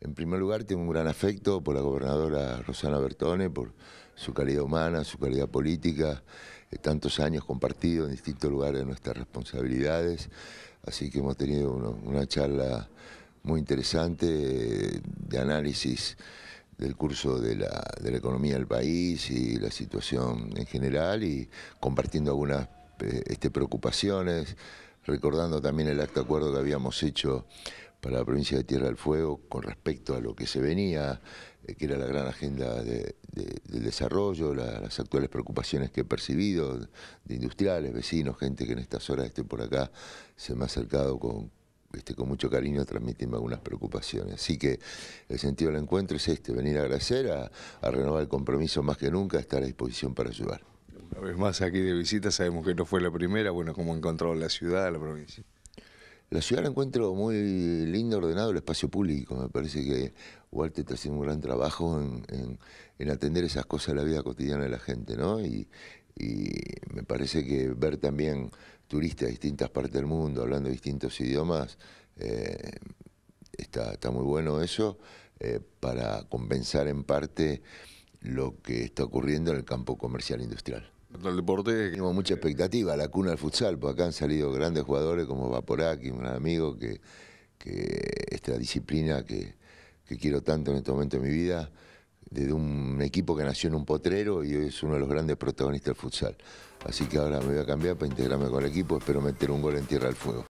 En primer lugar, tengo un gran afecto por la gobernadora Rosana Bertone, por su calidad humana, su calidad política, eh, tantos años compartidos en distintos lugares de nuestras responsabilidades. Así que hemos tenido una charla muy interesante eh, de análisis del curso de la, economía del país y la situación en general y compartiendo algunas eh, este, preocupaciones, recordando también el acto de acuerdo que habíamos hecho para la provincia de Tierra del Fuego con respecto a lo que se venía, eh, que era la gran agenda de, del desarrollo, las actuales preocupaciones que he percibido de industriales, vecinos, gente que en estas horas esté por acá, se me ha acercado con, este, con mucho cariño transmitiéndome algunas preocupaciones. Así que el sentido del encuentro es este, venir a agradecer, a, renovar el compromiso más que nunca, estar a disposición para ayudar. Una vez más aquí de visita, sabemos que no fue la primera, bueno, como encontró la ciudad, la provincia. La ciudad la encuentro muy linda, ordenado el espacio público. Me parece que Walter está haciendo un gran trabajo en, atender esas cosas de la vida cotidiana de la gente, ¿no? Y, me parece que ver también turistas de distintas partes del mundo hablando distintos idiomas eh, está, muy bueno eso eh, para compensar en parte lo que está ocurriendo en el campo comercial industrial deporte. Tenemos mucha eh, expectativa, la cuna del futsal, porque acá han salido grandes jugadores como Vaporaki, un amigo que, que esta disciplina que, que, quiero tanto en este momento de mi vida, desde un equipo que nació en un potrero y es uno de los grandes protagonistas del futsal. Así que ahora me voy a cambiar para integrarme con el equipo, espero meter un gol en tierra al fuego.